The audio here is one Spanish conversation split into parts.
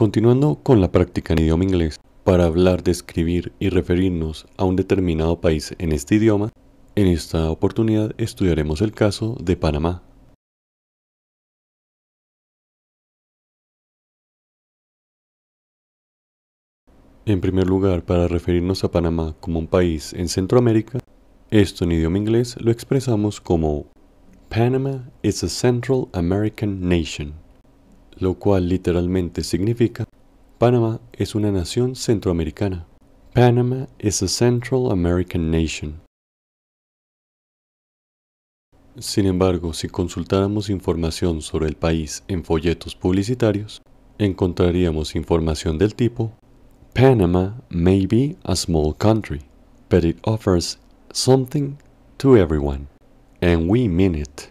Continuando con la práctica en idioma inglés, para hablar, describir y referirnos a un determinado país en este idioma, en esta oportunidad estudiaremos el caso de Panamá. En primer lugar, para referirnos a Panamá como un país en Centroamérica, esto en idioma inglés lo expresamos como Panama is a Central American nation lo cual literalmente significa Panamá es una nación centroamericana. Panama is a Central American nation. Sin embargo, si consultáramos información sobre el país en folletos publicitarios, encontraríamos información del tipo Panama may be a small country, but it offers something to everyone, and we mean it.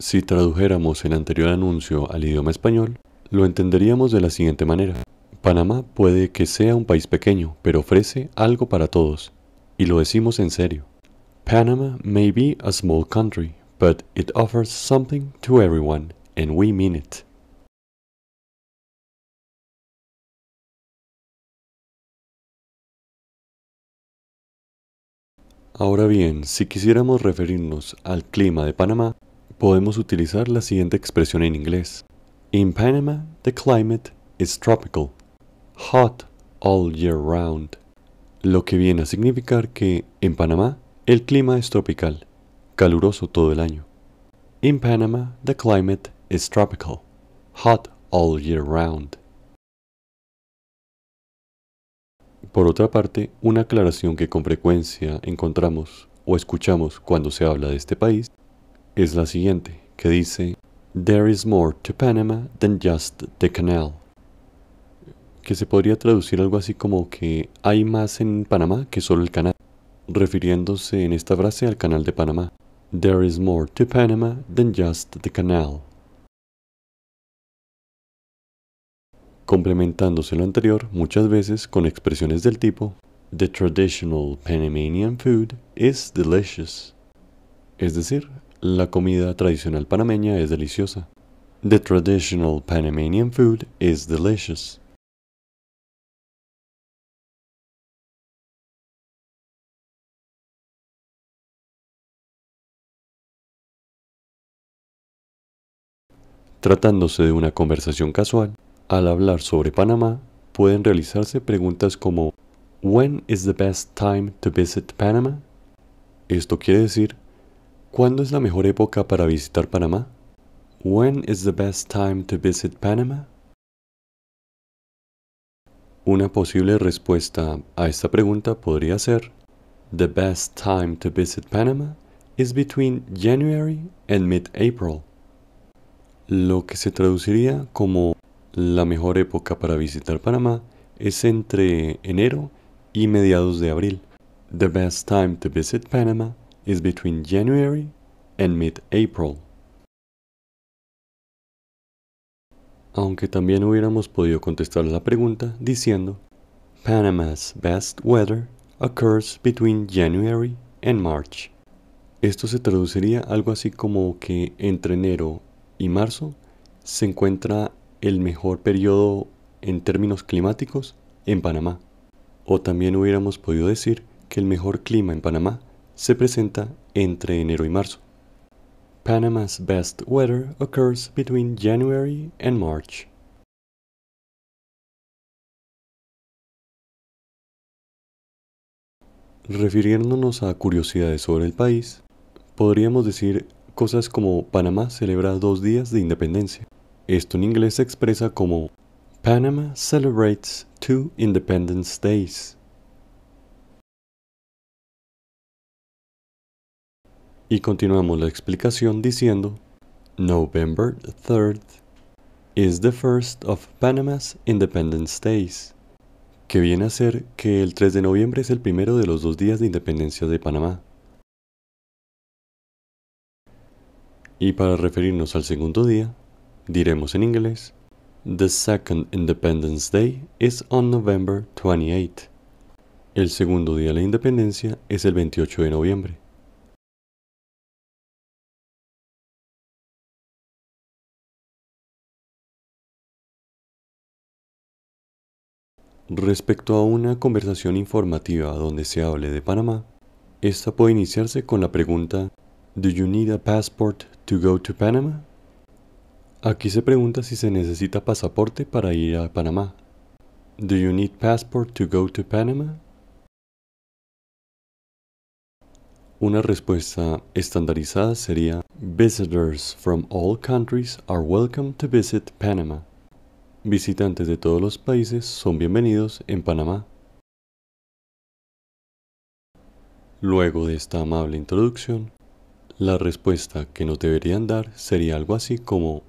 Si tradujéramos el anterior anuncio al idioma español, lo entenderíamos de la siguiente manera. Panamá puede que sea un país pequeño, pero ofrece algo para todos. Y lo decimos en serio. Panama may be a small country, but it offers something to everyone, and we mean it. Ahora bien, si quisiéramos referirnos al clima de Panamá, podemos utilizar la siguiente expresión en inglés. In Panama, the climate is tropical, hot all year round, lo que viene a significar que en Panamá el clima es tropical, caluroso todo el año. In Panama, the climate is tropical, hot all year round. Por otra parte, una aclaración que con frecuencia encontramos o escuchamos cuando se habla de este país es la siguiente, que dice There is more to Panama than just the canal. Que se podría traducir algo así como que hay más en Panamá que solo el canal, refiriéndose en esta frase al canal de Panamá. There is more to Panama than just the canal. Complementándose lo anterior, muchas veces con expresiones del tipo The traditional Panamanian food is delicious. Es decir, la comida tradicional panameña es deliciosa. The traditional Panamanian food is delicious. Tratándose de una conversación casual, al hablar sobre Panamá, pueden realizarse preguntas como When is the best time to visit Panama? Esto quiere decir ¿Cuándo es la mejor época para visitar Panamá? When is the best time to visit Panama? Una posible respuesta a esta pregunta podría ser The best time to visit Panama is between January and mid-April. Lo que se traduciría como la mejor época para visitar Panamá es entre enero y mediados de abril. The best time to visit Panama is between January and mid-April. Aunque también hubiéramos podido contestar la pregunta diciendo Panama's best weather occurs between January and March. Esto se traduciría algo así como que entre enero y marzo se encuentra el mejor periodo en términos climáticos en Panamá. O también hubiéramos podido decir que el mejor clima en Panamá se presenta entre enero y marzo. Panama's best weather occurs between January and March. Refiriéndonos a curiosidades sobre el país, podríamos decir cosas como Panamá celebra dos días de independencia. Esto en inglés se expresa como Panama celebrates two Independence Days. Y continuamos la explicación diciendo, November 3rd is the first of Panama's Independence Days, que viene a ser que el 3 de noviembre es el primero de los dos días de independencia de Panamá. Y para referirnos al segundo día, diremos en inglés, The second Independence Day is on November 28. El segundo día de la independencia es el 28 de noviembre. Respecto a una conversación informativa donde se hable de Panamá, esta puede iniciarse con la pregunta ¿Do you need a passport to go to Panama? Aquí se pregunta si se necesita pasaporte para ir a Panamá. ¿Do you need passport to go to Panama? Una respuesta estandarizada sería Visitors from all countries are welcome to visit Panama. Visitantes de todos los países son bienvenidos en Panamá. Luego de esta amable introducción, la respuesta que nos deberían dar sería algo así como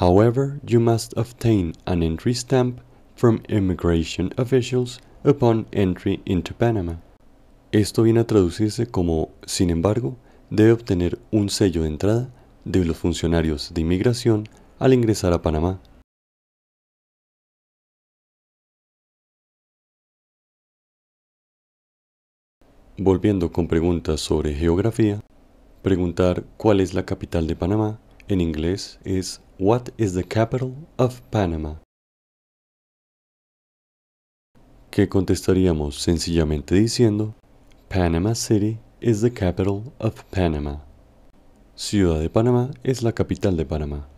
However, you must obtain an entry stamp from immigration officials upon entry into Panama. Esto viene a traducirse como Sin embargo, debe obtener un sello de entrada de los funcionarios de inmigración al ingresar a Panamá. Volviendo con preguntas sobre geografía, preguntar cuál es la capital de Panamá en inglés es What is the capital of Panama? Que contestaríamos sencillamente diciendo Panama City is the capital of Panama. Ciudad de Panamá es la capital de Panamá.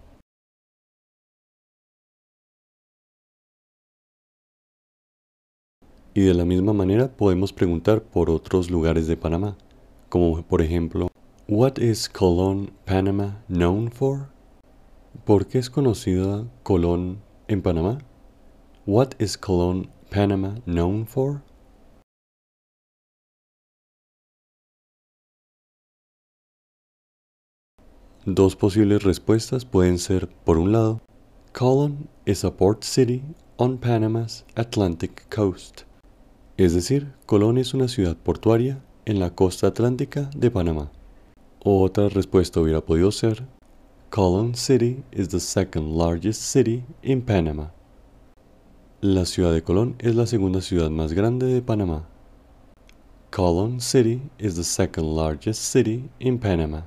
Y de la misma manera podemos preguntar por otros lugares de Panamá, como por ejemplo, What is Colón, Panama known for? ¿Por qué es conocida Colón en Panamá? What is Colón, Panama known for? Dos posibles respuestas pueden ser, por un lado, Colón is a port city on Panama's Atlantic coast. Es decir, Colón es una ciudad portuaria en la costa atlántica de Panamá. Otra respuesta hubiera podido ser, Colón City is the second largest city in Panama. La ciudad de Colón es la segunda ciudad más grande de Panamá. Colón City is the second largest city in Panama.